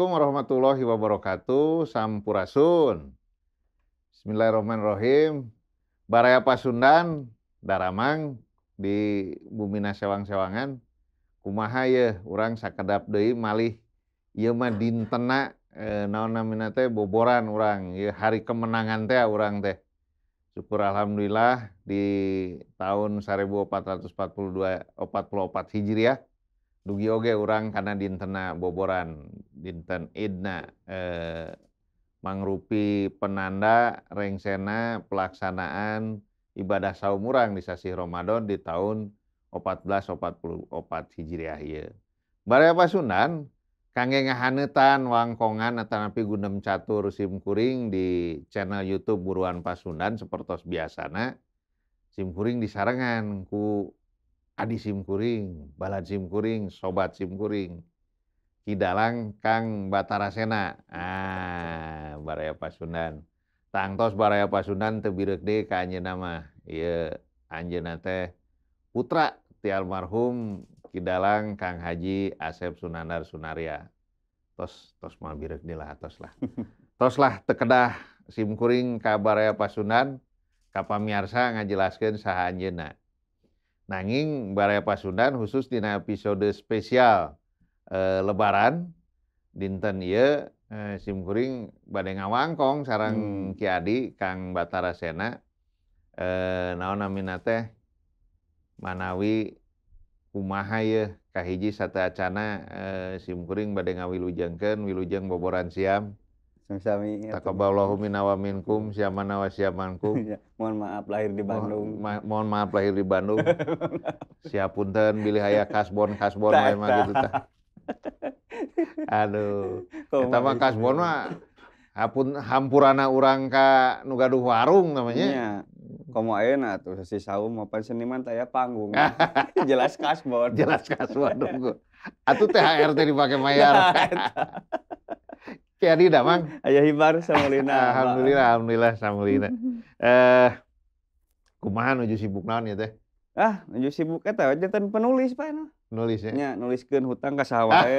Assalamualaikum warahmatullahi wabarakatuh. Sampurasun. Bismillahirrahmanirrahim. Baraya Pasundan, Daramang di Bumina Sewang-Sewangan. Kumaha ye urang sakedap deui malih ieu mah dintena e, naon boboran urang ye hari kemenangan teh orang teh. Syukur alhamdulillah di tahun 1442 44 Hijriah dugi oge orang karena dintena boboran dinten idna eh, mangrupi penanda rengsena pelaksanaan ibadah saum urang di sasi Ramadan di tahun 1444 Hijriah ieu. Bare pasunan kangge ngahanetan wangkongan atanapi gunem catur simkuring di channel YouTube Buruan Pasundan sepertos biasana simkuring disarengan ku SIMkuring balat simIMkuring sobat SIMkuring Kidalang Kang batatara Sena ah, Baraya Pasunan tangtoss Baraya Pasunan tebirkde nama Anna teh putratialal marhum Kidalang Kang Haji asep Sunanar Sunaria tosslah ataslahslah tekedah SIMkuring Kabaraya Pasunan kap miarsa ngajelaskan sah Anjena anging Baraya Pasundan khusus di episode spesial eh, lebaran Dinten eh, simkuring Baenga Wangkong Sarang hmm. Kyadi Kang Batara Sena eh, Naomina Manawi Umaha Kahiji satana simkuring Baenga Wilujengken Wilujeng Boboran Siam. Sami. Ya, Takaballahu minna wa minkum, siamana wa siamankum. Iya, mohon maaf lahir di Bandung. Mohon, ma mohon maaf lahir di Bandung. Siap Siapunten bilih ayah kasbon kasbon lain mah gitu tah. Aduh. Eta mah kasbon mah hapun hampurana orang ka nu gaduh warung namanya. Iya. Komo ayeuna tuh si saum mapan seniman taya panggung. Jelas kasbon. Jelas kasbon. Atuh THR teh dipake mayar. Nah, Kayak Damang. Hmm. Ayah Hibar, Samulina. alhamdulillah, alhamdulillah, Samulina. Hmm. Eh, Kumahan, nuju sibuk naon ya teh? Ah, nuju sibuk eta jantan penulis Pak no. Nulis ya. Nya nuliskeun hutang ka sahawa ya.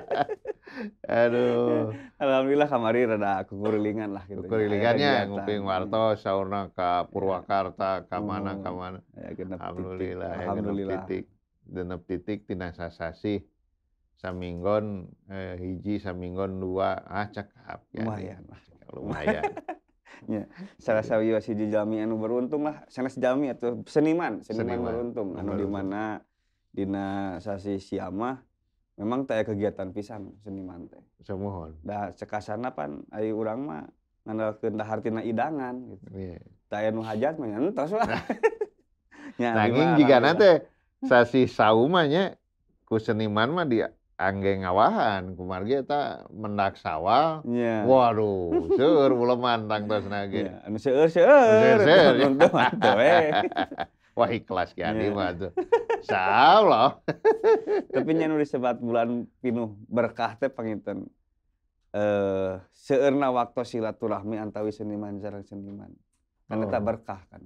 Aduh. Alhamdulillah kamari rada kukurilingan lah gitu. Ya. Kukurilingannya nguping hmm. warto saurna ka Purwakarta ka mana ka mana. Ya, Alhamdulillah, Alhamdulillah. Ya, genep titik, genep titik tina sasasi saminggon eh, hiji saminggon dua ah cakap ya lumayan lumayan ya salah iya. sawi wasiji jami anu beruntung lah sanes jami atau seniman seniman, seniman. beruntung anu di mana dina sasi siamah memang teh kegiatan pisan seniman teh semohon dah cekasana pan ayu urang mah ngandalkeun da hartina idangan gitu yeah. Iya. teh anu hajat mah entos lah nah. nya nanging jika gitu. teh sasi saumanya ku seniman mah dia angge ngawahan kumargi eta mendak sawal yeah. waduh seueur uleman tangtos nage yeah. anu seueur seueur ya. wah ikhlas ki yeah. mah tuh salah tapi nya nu sebat bulan pinuh berkah teh panginten eh seueurna waktu silaturahmi antawi seniman jarang seniman kan eta oh. berkah kan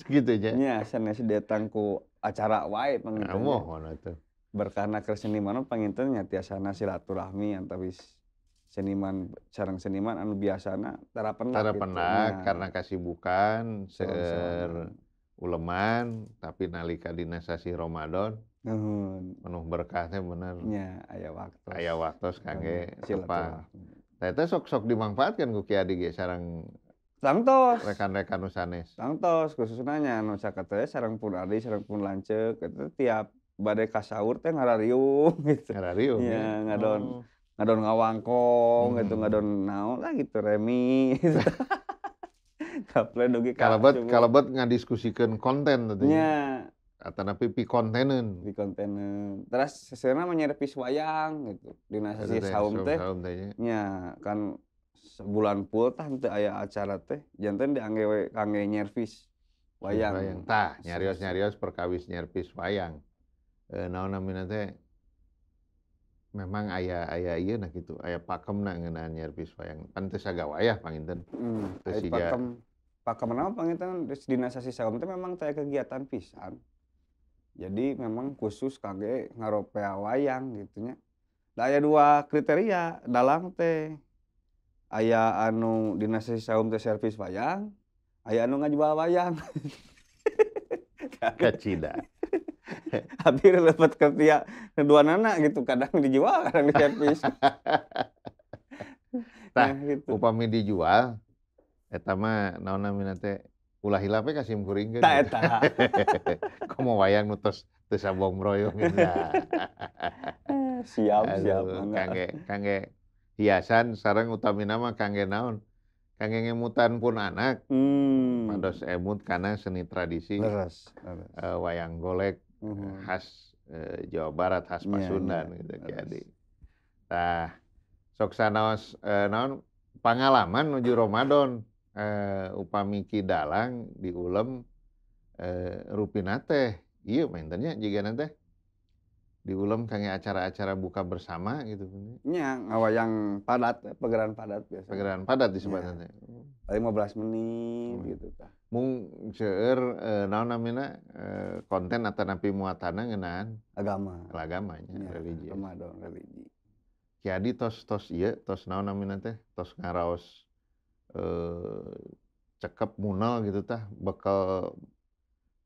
segitu aja ya nasi datang ku acara wae pengen. nah, mohon atuh berkarena ke seniman oh, pengintennya nya tiasana silaturahmi tapi seniman sarang seniman anu biasana tara penak tara penak gitu. Nah. karena bukan ser uleman tapi nalika dinasasi Ramadan Nuhun. penuh berkahnya bener ya ayah waktu ayah waktu kangge apa Ternyata sok-sok dimanfaatkan ku Kiai ge ya, sarang Tangtos. Rekan-rekan usanes. Tangtos, khususnya nya nu sarang pun adi sarang pun lancek itu tiap badai kasaur teh ngarariung gitu ngarariung ya, ngadon oh. ngadon ngawangkong hmm. gitu ngadon naon lah gitu remi gitu. kaple dugi kalebet kalebet ngadiskusikan konten tadi ya atau napi pi kontenen pi kontenen terus sesena menyerpis wayang gitu dina sesi saum teh iya. nya kan sebulan pul tah ayah aya acara teh janten diangge kangge nyervis wayang. Wayang. Tah, nyarios nyarios perkawis nyerpis wayang naon namina teh memang ayah ayah iya nah gitu ayah pakem nah ngenaan wayang. piswayang pantes Pak wayah panginten hmm, terus pakem pakem nama panginten terus dinasasi sagam itu memang kayak kegiatan pisan jadi memang khusus kage ngaropea wayang gitunya nah ada dua kriteria dalang teh ayah anu dinasasi sagam teh servis wayang ayah anu ngajual wayang kacida hampir dapat ke pihak kedua anak gitu kadang dijual kadang servis nah, nah gitu. upami dijual eta mah naon namina teh ulah hilape ka sim kuring kan tak eta komo wayang nu tos teu sabong broyong siap Aduh, siap kangge kangge hiasan sekarang utami nama kangge naon kangge ngemutan pun anak hmm. mados emut karena seni tradisi leres, leres. Uh, wayang golek hmm. khas eh, Jawa Barat, khas iya, Pasundan yeah, yeah. gitu jadi. Kan, nah, sok sanaos eh, pengalaman menuju Ramadan eh, upami dalang di ulem eh, rupina teh. Iya, mainannya jika nanti di ulem kaya acara-acara buka bersama gitu. Iya, kan. Ya, yang padat, pegeran padat biasa. Pegeran padat di sebenarnya. Ya. 15 menit hmm. gitu. Tah mung seueur eh, naon namina eh, konten atau napi muatana ngenaan agama agamanya ya, religi agama dong religi jadi tos tos iya tos naon namina teh tos ngaraos eh, cekap munal gitu tah bekal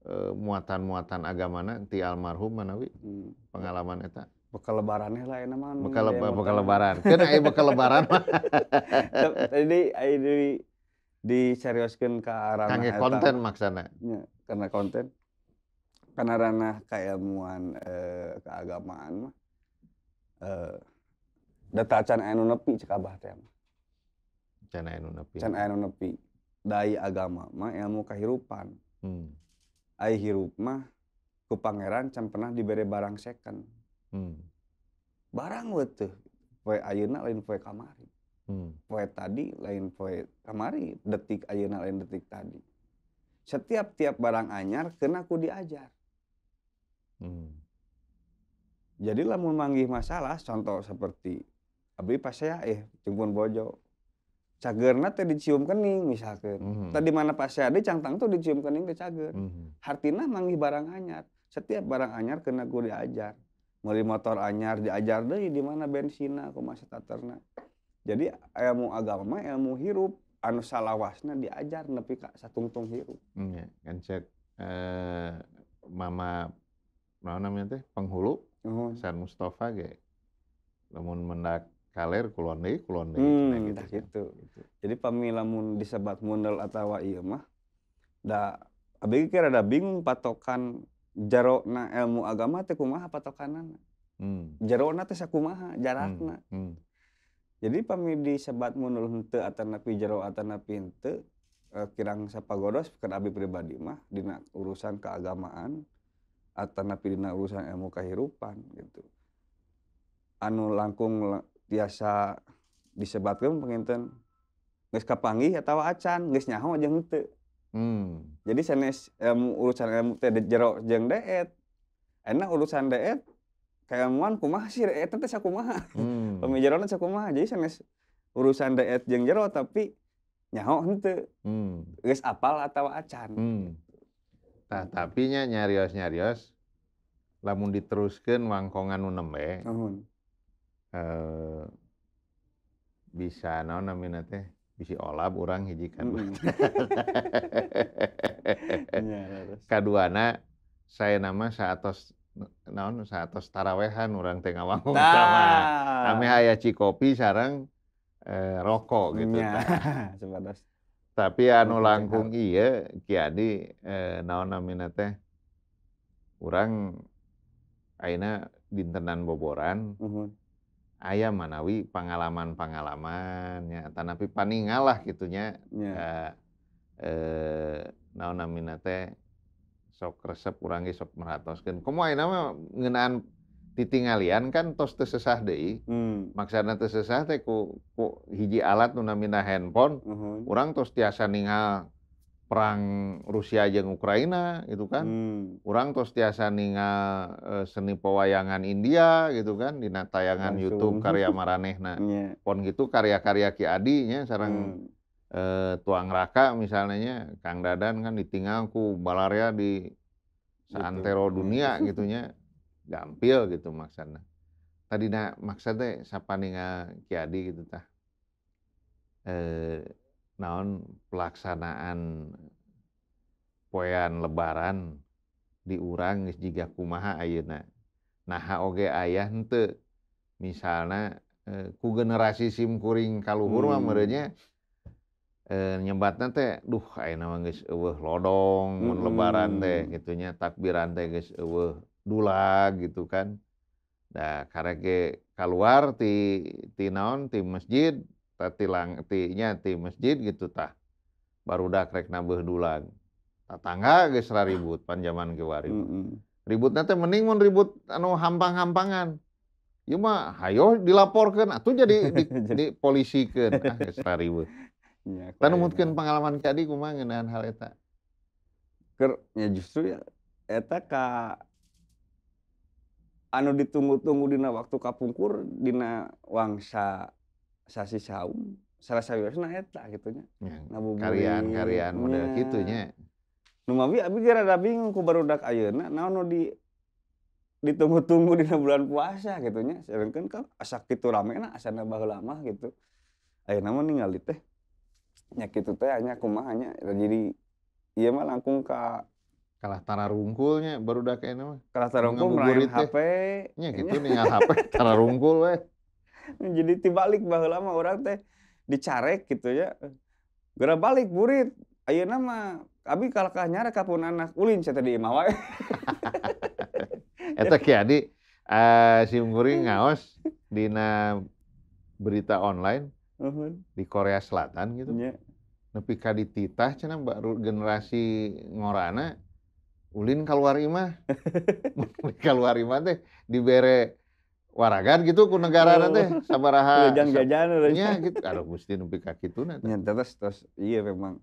eh, muatan muatan agama nanti almarhum manawi hmm. pengalaman eta bekal lebarannya lah ya mah bekal, lebaran kan ayo bekal lebaran jadi ayo diseriuskan ke arah Kange konten maksana ya, karena konten karena ranah keilmuan eh, keagamaan eh, data can anu nepi cek abah teh mah can anu nepi can anu nepi dai agama mah ilmu kehirupan hmm. ai hirup mah ku pangeran can pernah diberi barang second hmm. barang wetuh, poe ayeuna lain poe kamari hmm. poet tadi lain poet kemari detik ayeuna lain detik tadi setiap tiap barang anyar kena ku diajar hmm. jadi lamun manggih masalah contoh seperti abdi pas saya eh jempun bojo cagerna teh dicium kening misalkan -hmm. tadi mana pas saya ada cangtang tuh dicium kening teh cager -hmm. hartina manggih barang anyar setiap barang anyar kena ku diajar mulai motor anyar diajar deh di mana masih tak ternak jadi ilmu agama ilmu hirup anu salawasna diajar nepi ka satungtung hirup ya. kan cek eh, mama mana namanya teh penghulu oh. San Mustafa ge lamun mendak kaler kulon deui kulon deui hmm, nah, gitu, kan. gitu. gitu. jadi pamilamun disebat modal atau iya mah da abg kira ada bingung patokan jarokna ilmu agama teh kumaha patokanana hmm. jarokna teh sakumaha jarakna hmm. Hmm jadi pamidi sebat munul napi atanapi jero napi henteu eh, kirang sapagodos ke abi pribadi mah dina urusan keagamaan napi dina urusan ilmu kehidupan gitu anu langkung tiasa disebatkan penginten geus kapangi atau acan geus nyaho aja henteu hmm. jadi sanes ilmu urusan ilmu teh jero jeng deet enak urusan deet kayamuan kumaha sih eta eh, teh sakumaha hmm. aku mah, jadi sanes urusan daet jeung jero tapi nyaho ente, hmm. guys apal atau acan hmm. nah tapi nya nyarios nyarios lamun diteruskan wangkongan nu nembe uh bisa naon namina teh bisa olab orang hijikan. kan hmm. Iya, kaduana saya nama saatos naon atas tarawehan orang teh ngawangkung sama kami hayaci cikopi sarang eh, rokok mm, gitu ya. Nah. tapi anu langkung iya kiadi eh, naon namina teh orang aina dintenan boboran uhum. ayam manawi pengalaman pengalamannya tanapi paningalah gitunya yeah. Ya. eh, naon namina teh sok resep kurangi sok meratoskan kamu nama ngenaan titinggalian kan tos tersesah deh, hmm. maksana tersesah teh ku, ku hiji alat nunamina handphone -huh. orang tos tiasa ningal perang Rusia aja Ukraina gitu kan hmm. orang tos tiasa ningal eh, seni pewayangan India gitu kan di tayangan Langsung. YouTube karya maranehna yeah. pon gitu karya-karya Ki nya sarang hmm eh, tuang raka misalnya Kang Dadan kan ditinggal ku balaria di seantero gitu. dunia gitunya gampil gitu maksudnya tadi nak maksudnya siapa ninga kiadi gitu tah eh, naon pelaksanaan poean lebaran diurang jika kumaha ayeuna nah oge ayah ente misalnya eh, ku generasi simkuring kaluhur hmm. mah eh, nyebatnya teh duh ayo nama guys wah lodong hmm. lebaran teh gitunya takbiran teh guys wah, dula gitu kan nah kareke keluar ti ti naon ti masjid ti lang ti nya ti masjid gitu tah baru dah krek nabeh dulan tetangga guys ribut panjaman kewari hmm. ributnya teh mending mun ribut anu hampang-hampangan Yuma, mah, hayo dilaporkan, atau jadi di, di polisikan, ah, ribut. Ya, Tan mungkin pengalaman tadi kumang dengan hal eta. Ker, ya justru ya eta ka anu ditunggu-tunggu dina waktu kapungkur dina wangsa sasi saum salah nah eta gitunya. Ya, Karian-karian model ya. gitunya. Nu abi abi rada bingung ku barudak ayeuna naon nu di ditunggu-tunggu di bulan puasa gitunya sedangkan kan asa kitu rame na asana baheula gitu ayeuna mah ningali teh nyakitu teh hanya hanya jadi iya mah langkung ka kalah tara rungkulnya baru udah kayak nama kalah tara rungkul melayan HP nya iya, iya. gitu nih HP tara rungkul weh jadi tibalik bahwa lama orang teh dicarek gitu ya gara balik burit ayo nama abi kalah kalah nyara kapun anak ulin saya tadi imawa eta kiadi uh, eh, si Ungguri ngaos dina berita online di Korea Selatan gitu. Yeah nepi ka dititah cenah baru generasi ngorana ulin keluar imah keluar imah teh dibere waragan gitu ku negara nanti oh, sabaraha jajan jajan nya gitu kalau gusti nepi ka kitu nya terus terus iya memang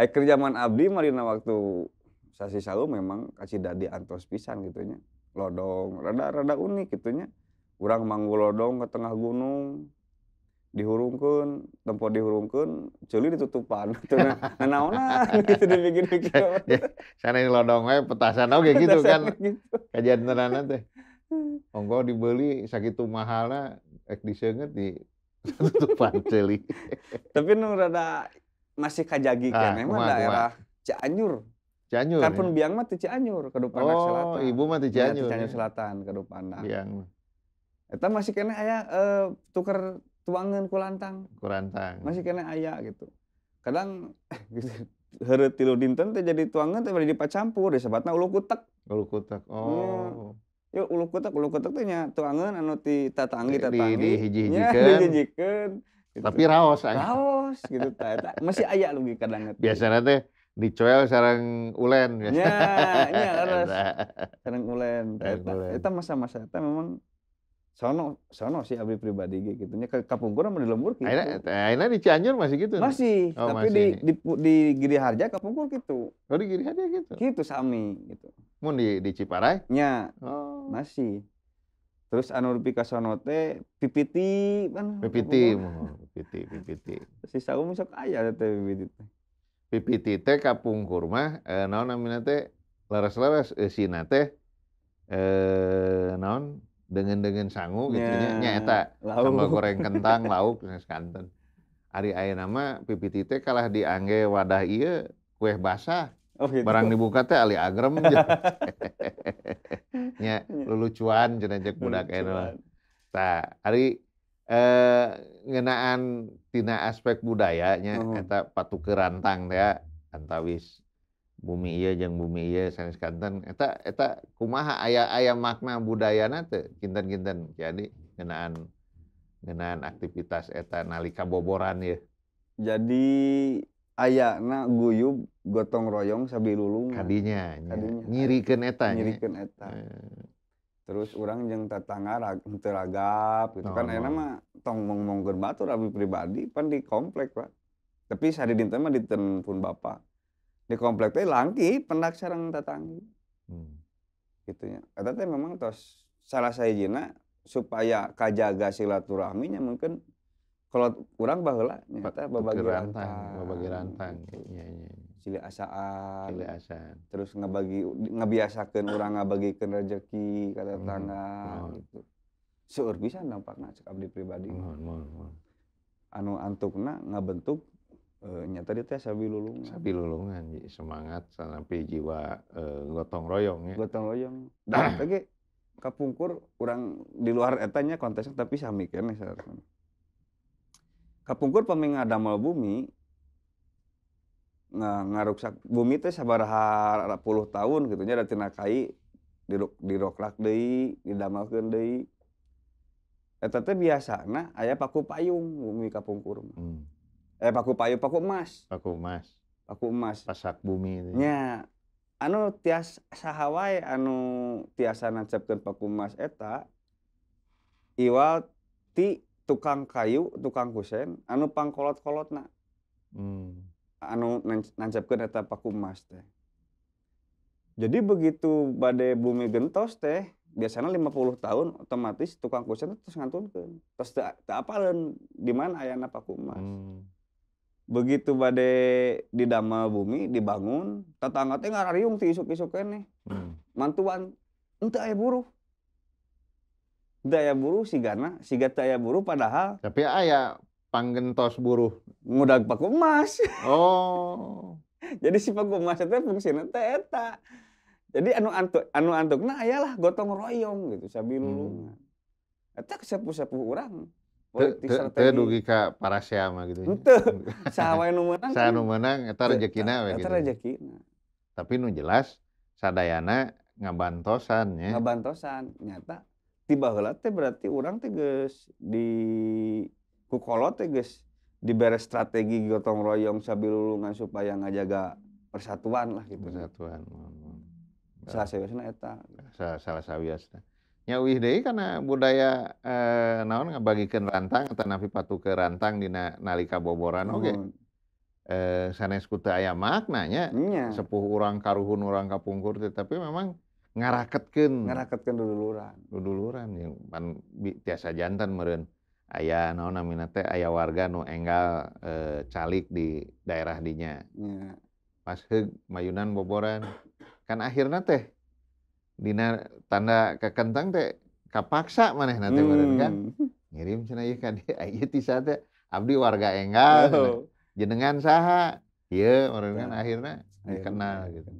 ai kerjaman abdi marina waktu sasi salu memang kasih dadi antos pisan gitu nya lodong rada rada unik gitu nya urang lodong ke tengah gunung dihurungkan tempat dihurungkan celi ditutupan naonan gitu dibikin bikin ya, sana yang lodong wae petasan oke gitu kan gitu. kajian tenanan teh monggo dibeli sakit mahalnya ek disenget di tutupan celi tapi nu rada masih kajagi ah, kan memang daerah Cianjur Cianjur kapan ya? biang mati Cianjur kedupan oh, selatan oh ibu mati iya, Cianjur Cianjur ya? selatan kedupan biang Eta masih kena ayah uh, eh, tukar tuangan kulantang kulantang masih kena ayah gitu kadang gitu heret tilu dinten teh jadi tuangan teh jadi pacampur di sebatna ulu kutek ulu kutek iya. oh ya, yuk ulu kutek ulu kutek tuh nya tuangan anu ti tatangi tatangi di, di hiji gitu. tapi raos aja. raos gitu ta, masih aya lagi kadang biasanya teh dicoel sarang ulen biasanya. ya nya harus sarang ulen eta masa-masa itu memang sono sono sih abdi pribadi gitu nya kapungkur mah di lembur gitu. Aina, aina di Cianjur masih gitu. Masih, oh, tapi masih. di di di Giri Harja kapungkur gitu. Oh di Giri Harja gitu. Gitu sami gitu. Mun di di Ciparai? Nya. Oh. Masih. Terus anu rupi ka sono teh pipiti kan. Pipiti, pipiti, pipiti. Sisa umum sok aya teh pipiti teh. Pipiti teh kapungkur mah eh, naon namina teh laras laras eh, teh eh naon dengan dengan sangu gitu nya nyata sama goreng kentang lauk sekanten Hari ayah nama PPTT kalah diangge wadah iya kue basah oh, gitu. barang dibuka teh ali agrem nya lulucuan jenajak budak eno tak hari eh, ngenaan tina aspek budayanya oh. eta patuke rantang ya antawis bumi iya yang bumi iya sanes kanten eta eta kumaha ayah ayah makna budaya nate kinten-kinten jadi kenaan kenaan aktivitas eta nalika boboran ya jadi ayah na guyub gotong royong sabi lulung kadinya, kadinya nyirikeun eta nyirikeun eta terus orang yang tetangga teragap gitu kan enak oh. mah tong mong mong gerbatur abi pribadi pan di komplek Pak tapi sehari dinten mah dinten pun bapak di komplek teh langki pendak sarang datang hmm. gitu ya kata teh memang tos salah saya jina supaya kajaga silaturahminya mungkin kalau kurang bahula nyata berbagi rantang babagi rantang gitu. iya, iya iya cili asaan cili asaan terus ngebagi ngebiasakan urang ngabagikeun rezeki ka tetangga hmm. gitu seueur pisan dampakna cek abdi pribadi mohon mohon anu antukna ngabentuk Uh, nyata dia teh sabi lulungan. Sabi lulungan, semangat sampai jiwa eh, gotong royong ya. Gotong royong. Nah, tapi kapungkur orang di luar etanya kontesnya tapi sami kan Kapungkur pemingat ada bumi nggak ngaruksak bumi teh sabaraha puluh tahun gitu nya tina kai di di roklak deui, didamelkeun deui. Eta teh nah aya paku payung bumi kapungkur Hmm eh paku payu paku emas paku emas paku emas pasak bumi itu ya anu tias sahawai anu tiasa nancapkan paku emas eta iwal ti tukang kayu tukang kusen anu pangkolot kolot nak, hmm. anu nancapkan eta paku emas teh jadi begitu badai bumi gentos teh biasanya 50 tahun otomatis tukang kusen terus ngantunkan terus apa di mana ayana paku emas hmm begitu bade di dama bumi dibangun tetangga teh ngariung ti isuk-isuk kene hmm. mantuan ente aya buruh ya buruh si gata daya buruh padahal tapi aya panggentos buruh ngudag paku emas oh jadi si paku emas itu fungsinya teh eta jadi anu antuk anu antuk ayah ayalah gotong royong gitu sabilulungan hmm. eta sepuh-sepuh orang teu dugi ka para mah gitu henteu saha wae nu meunang saha nu eta iya, rejekina tapi nu jelas sadayana ngabantosan nya ngabantosan nyata tiba heula teh berarti orang teh geus di ku kolot teh geus dibere strategi gotong royong sabilulungan supaya ngajaga persatuan lah gitu persatuan salah sawiasna eta salah sawiasna nyawi deh karena budaya eh, naon ngabagikeun rantang atau napi patu ke rantang di nalika boboran oke okay. eh, sanes kuta ayam maknanya iya. sepuh orang karuhun orang kapungkur tapi memang ngaraketkan ngaraketkan duduluran duduluran yang pan biasa jantan meren ayah naon namina teh ayah warga nu enggal eh, calik di daerah dinya iya. pas heg mayunan boboran kan akhirnya teh dina tanda kekentang teh kapaksa mana nanti kan. hmm. kan ngirim cina ya kan aja di tisa abdi warga enggal oh. jenengan saha iya orang kan ya. akhirnya ya, ya, dikenal gitu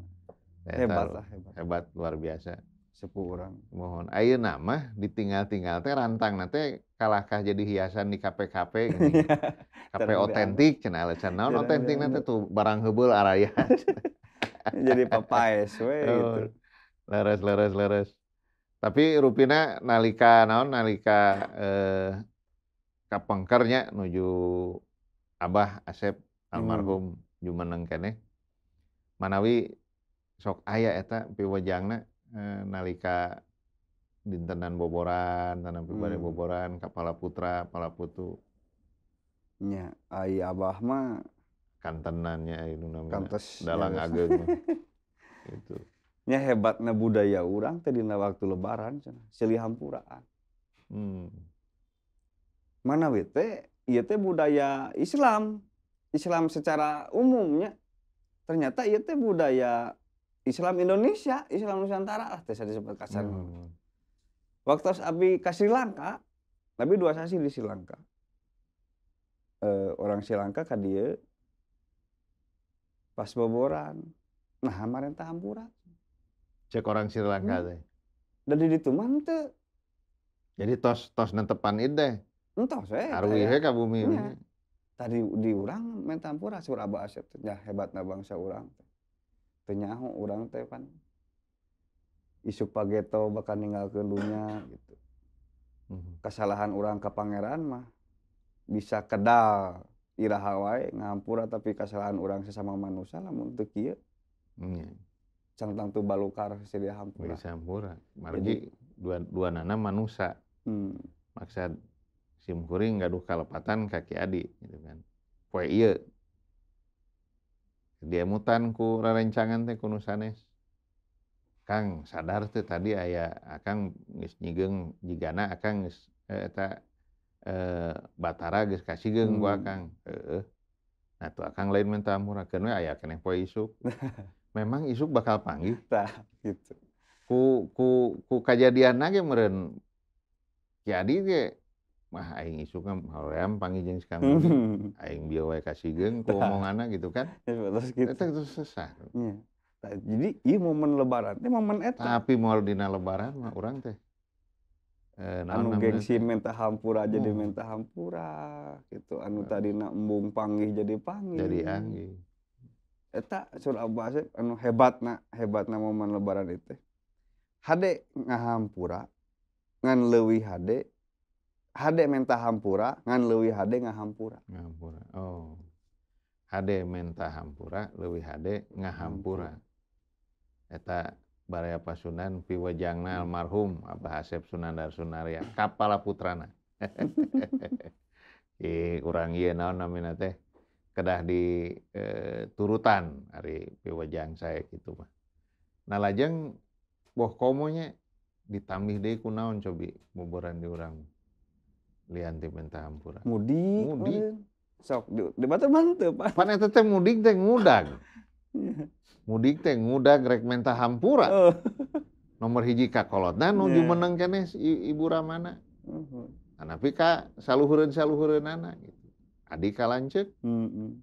hebat lah hebat. hebat luar biasa sepuh orang mohon ayo nama ditinggal-tinggal teh rantang nanti kalahkah jadi hiasan di KPKP ini KP otentik cina lecan cina, otentik nanti tuh barang hebel araya jadi papaes sweet oh. Gitu leres leres leres tapi rupina nalika naon nalika eh, kapengkernya nuju abah Asep almarhum hmm. jumeneng kene manawi sok ayah eta piwajangna eh, nalika dintenan boboran tanam pribadi hmm. boboran kepala putra kepala putu nya ayah abah mah kantenannya itu nu namanya ya dalang ageng itu nya hebatnya budaya orang tadi waktu lebaran cina silih hampuraan hmm. mana wete iya teh budaya Islam Islam secara umumnya ternyata iya teh budaya Islam Indonesia Islam Nusantara lah teh saya sempat kasar hmm. waktu abi ke Sri Lanka tapi dua sasi di Sri Lanka e, orang Sri Lanka kan dia pas boboran nah kemarin tahampura Cek orang Sri Lanka teh. Hmm. Dari ditu mah tuh. Jadi tos tos nentepan ide. Entos saya. Eh, Arwi he ya. ka bumi. Ya. Tadi di urang main tampura suraba abah teh ya, hebatna bangsa urang teh. Teu nyaho urang teh pan. Isu pageto bakal ninggalkeun dunya gitu. Hmm. Kesalahan urang ke pangeran mah bisa kedal iraha wae ngampura tapi kesalahan orang sesama manusia lamun teu kieu. Hmm. Iya. ballukarna mansa hmm. maksud simhuring ngauh kalepatan kaki Aadik diamtankurerencangan teh sanes Kang sadar tuh tadi ayaah akannyi geng gigana akan eh, tak eh, batara kasih ge gua Ka atau akan lain mentamamu aya ke poi isuk haha memang isuk bakal panggil tah gitu ku ku ku kejadian lagi meren jadi ke mah aing isuk kan hoream panggil jeung sakami gitu. aing biawai kasih geng, ku nah. omonganna gitu kan ya, terus gitu terus sesah yeah. Nah, jadi iya momen lebaran teh momen eta tapi mau dina lebaran mah orang teh eh, anu gengsi minta hampura oh. Hmm. minta hampura gitu anu nah. tadi nak embung panggih jadi panggih jadi anggih u hebat na hebat na mom lebara had ngahampura ngan lewi hadde had menta hampura ngan lewi hadde ngahampura oh. had menta Hampura luwi hadde ngahampuraeta baraya pasunan piwajangna almarhum Abhasib sunanr sunaria kapa la putran u y namina teh kedah di e, turutan hari piwajang saya gitu mah. Nah lajang boh komonya ditambih deh kunaon cobi boboran di orang lian di minta hampura. Mudik. Mudik. Sok di debat mantep. Pan itu teh mudik teh ngudag. Iya. mudik teh ngudag rek hampura. Oh. Nomor hiji kakolot. Nah nu yeah. dimenang keneh ibu Ramana. Uh -huh. Nah, tapi ka anak gitu. Adika lanjut. Mm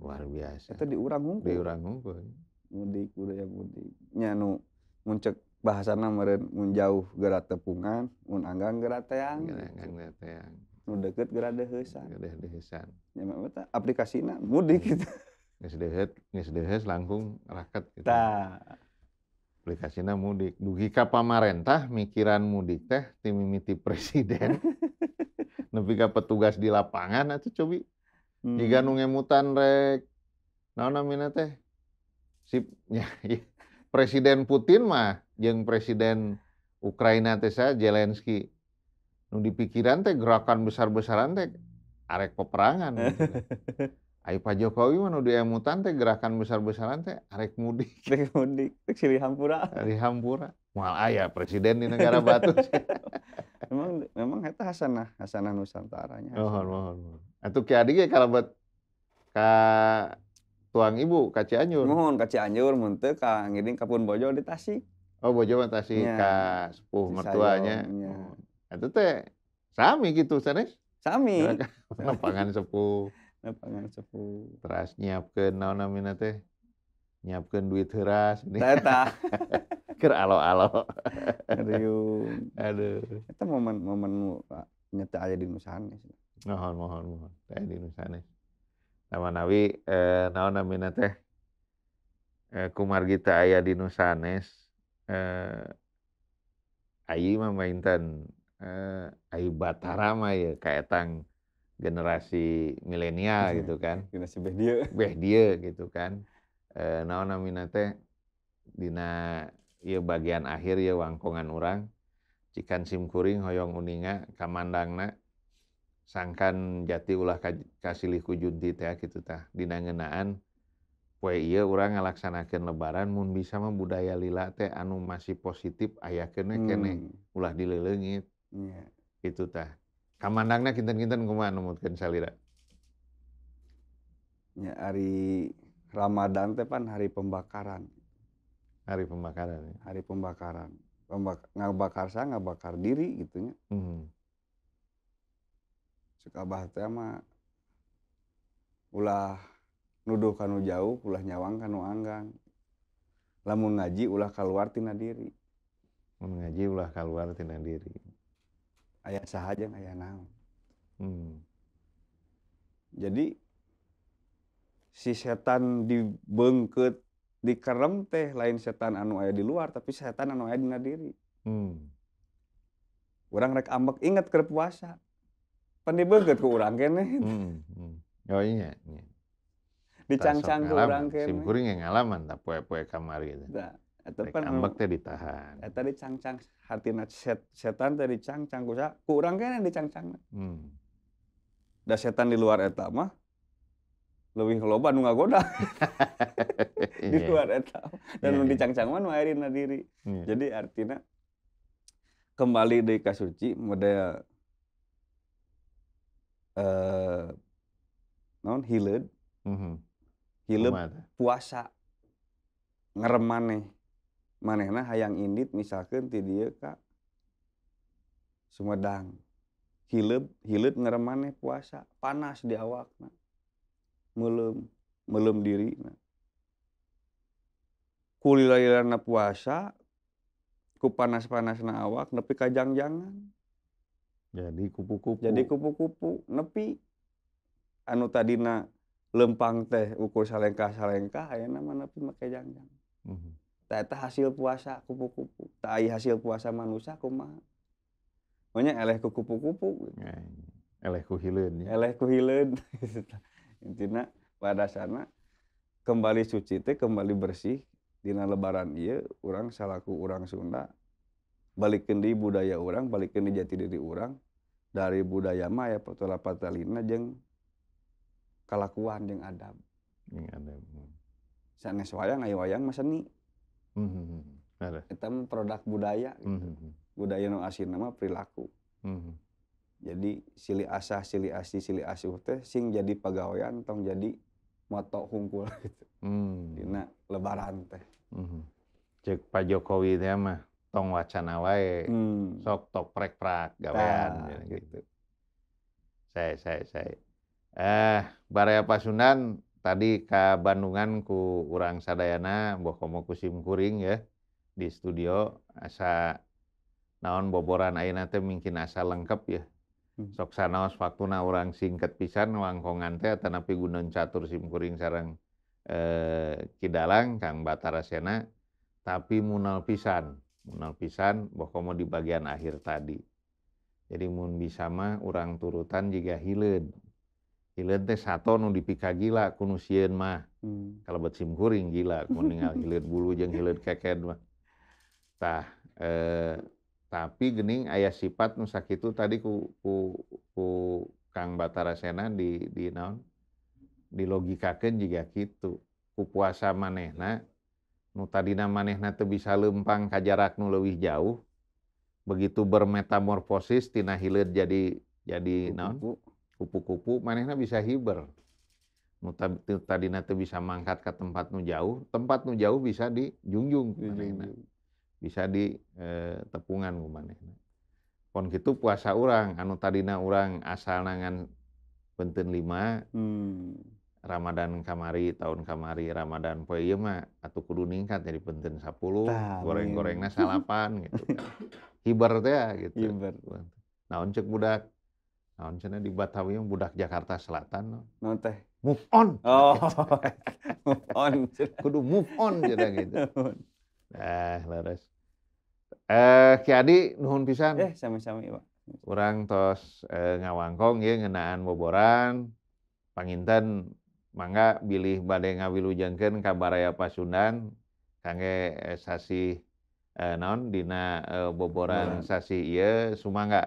Luar biasa. Itu diurang-ngumpul. Diurang-ngumpul. Urang Hungkul. Mudik budaya mudik. Nyanu muncek bahasa meren, mun jauh tepungan, mun anggang geura teang. Anggang geura teang. Nu deukeut geura deuheusan. Geura deuheusan. Ya mah aplikasina mudik gitu. Geus deuheut, geus langkung raket gitu. Tah. Aplikasina mudik. Dugi ka pamarentah mikiran mudik teh timimiti presiden. nepi ka petugas di lapangan atau cobi hmm. jika nu ngemutan rek naon namina teh sip ya, ya. presiden Putin mah yang presiden Ukraina teh saya, Zelensky nu dipikiran teh gerakan besar-besaran teh arek peperangan gitu. Kan. Ayo Pak Jokowi mana di mutan teh gerakan besar-besaran teh arek mudik. Arek mudik, ciri hampura. Ciri hampura. Mual ayah presiden di negara batu emang memang itu hasanah hasanah nusantaranya mohon mohon itu ki adik kalau buat ka tuang ibu ka Cianjur mohon ka Cianjur muntah ka ngiring kapun bojo di Tasik oh bojo di Tasik ya. ka sepuh mertuanya ya. oh. itu teh sami gitu sanes sami lapangan sepuh lapangan sepuh terus nyiapkan naon namina teh nyiapkan duit heras nih ker alo-alo. Riung. Aduh. Itu momen-momen nyata aja di Nusanes. Ya, mohon, mohon, mohon. Teh di Nusanes. Nama nawi, eh, naon namina teh. Eh, kumar kita ayah di Nusanes. Eh, ayi Mama Intan Eh, Ayi Batara mah ya, kayak tang generasi milenial gitu kan. Generasi beh dia. Beh dia gitu kan. Eh, naon namina teh dina ia bagian akhir ya wangkongan orang jikakan simkuring Hoong uninga kamandang sangkan jati ulah kasih kujudit gitutah dinngenaan woia orang ngalaksanakan lebaran bisa mebuday lila teh Anu masih positif ayaah keneknek hmm. ulah dililengit itutah kaman kita-kinya hari Ramadan tepan hari pembakaran Hari pembakaran. Ya? Hari pembakaran. Pembak nggak bakar saya nggak bakar diri gitu ya. Hmm. Suka bahasa mah ulah nuduh kanu jauh, ulah nyawang kanu anggang. Lamun ngaji ulah keluar tina diri. Lamun ngaji ulah keluar tina diri. Ayah sahaja ayah naon. Hmm. Jadi si setan dibengket di kerem teh lain setan anu aya di luar tapi setan anu aya dina diri hmm. orang rek ambek inget ke puasa pendi beugeut ku urang kene hmm. hmm. oh iya, iya. dicangcang ke urang kene sim kuring yang ngalaman tak poe-poe kamari gitu Eta pan ambek teh ditahan. Eta dicangcang hartina set, setan teh dicangcang ku sa ku urang kene dicangcang. Hmm. Da setan di luar eta mah lebih loba nu ngagoda di iya. luar eta eh, dan iya, nu iya. dicangcangman mah airina diri jadi artinya kembali dari kasuci model eh non hilud mm puasa hilud puasa ngeremaneh manehna hayang indit misalkan ti dieu ka Sumedang hilud hilud ngeremaneh puasa panas di awakna melem melem diri nah, kulilailan puasa ku panas-panas na awak nepi kajang-jangan jadi kupu-kupu jadi kupu-kupu nepi anu tadina lempang teh ukur salengkah salengkah aya nama nepi make jangjang mm -hmm. hasil puasa kupu-kupu tak hasil puasa manusia kumaha banyak eleh ku kupu-kupu eleh ku hileun ya eleh ku intinya pada sana kembali suci teh kembali bersih dina lebaran iya orang salaku orang Sunda balikin di budaya orang balikin di jati diri orang dari budaya maya potola patalina jeng kalakuan jeng adab jeng adab hmm. sanes wayang ayo wayang masa nih mm -hmm. hmm, hmm produk budaya gitu. mm -hmm. budaya nu no asin nama perilaku mm -hmm jadi sili asah sili asi sili asuh teh sing jadi pegawaian tong jadi moto hungkul gitu hmm. dina lebaran teh hmm. cek Pak Jokowi teh mah tong wacana wae hmm. sok tok prek prak gawean nah, gitu saya saya saya eh baraya Pasundan tadi ke Bandungan ku urang sadayana mbok komo kusim kuring ya di studio asa naon boboran ayeuna teh mungkin asa lengkap ya Hmm. sok sanaos faktuna orang singkat pisan wangkongan teh tanapi gunung catur simkuring sarang eh, kidalang kang batara sena tapi munal pisan munal pisan bokomo di bagian akhir tadi jadi mun bisa mah orang turutan jika hilir, hilir teh satu nu dipika gila kunu sieun mah hmm. kalau buat simkuring gila kuningal hilir bulu jeng hilir keket mah tah eh, tapi gening ayah sifat itu tadi ku, ku, ku Kang Batara Sena di di naon dilogikakan juga gitu ku puasa manehna nu tadina manehna teu bisa lempang ka jarak nu leuwih jauh begitu bermetamorfosis tina hileud jadi jadi kupu. naon kupu-kupu manehna bisa hiber nu tadina teu bisa mangkat ke tempat nu jauh tempat nu jauh bisa dijungjung manehna bisa di e, tepungan ya, pon gitu puasa orang anu tadina orang asal nangan benten lima hmm. Ramadan kamari tahun kamari Ramadan poe iya mah atau kudu ningkat jadi benten sepuluh, goreng gorengnya salapan gitu kan. hibar teh ya gitu. nah Nah oncek budak? nah cenah di Batawi budak Jakarta Selatan no. Naon Move on. Oh. move on. kudu move on jadi gitu. Nah, leres. jadiadik eh, nuhon pisang eh, kurang tos eh, ngawangkong ngenaan boong panginten manga bilih bad ngawilu jengkenkabaraya Pas Sundang kangge sasi non Dina boboran sasi ma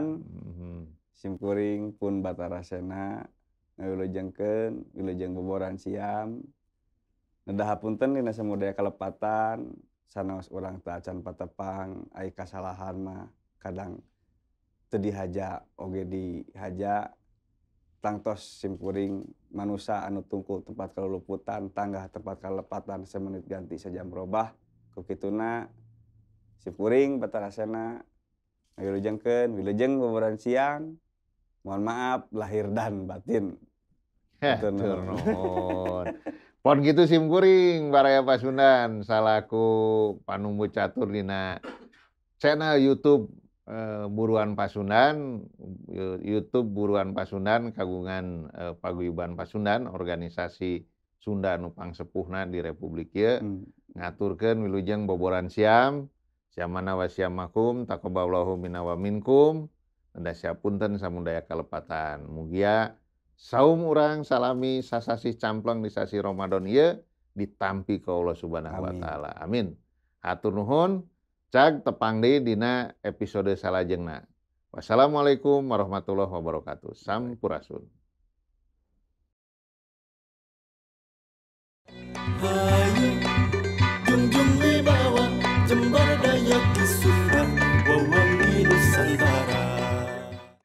mhm. siming pun bataenangkenngboran siang Nedah hapunten dina samudaya kalepatan sanaos urang teu acan patepang ai kasalahan mah kadang teu dihaja oge dihaja tangtos simpuring manusia anu tungkul tempat kaluluputan tangga tempat kalepatan semenit ganti sejam berubah kukituna simpuring batarasena wilujengkeun wilujeng boboran siang mohon maaf lahir dan batin Heh, Pon gitu sim kuring baraya pasundan salaku panumbu catur dina channel YouTube e, buruan pasundan YouTube buruan pasundan kagungan e, paguyuban pasundan organisasi Sunda Nupang Sepuhna di Republik Ye hmm. ngaturkan wilujeng boboran siam siam wa makum takoballahu minna wa minkum Anda siapunten samudaya kalepatan mugia saum orang salami sasasi campleng di sasi Ramadan ya ditampi ke Allah Subhanahu wa taala. Amin. Hatur nuhun tepang di dina episode salajengna. Wassalamualaikum warahmatullahi wabarakatuh. Sampurasun. Oh.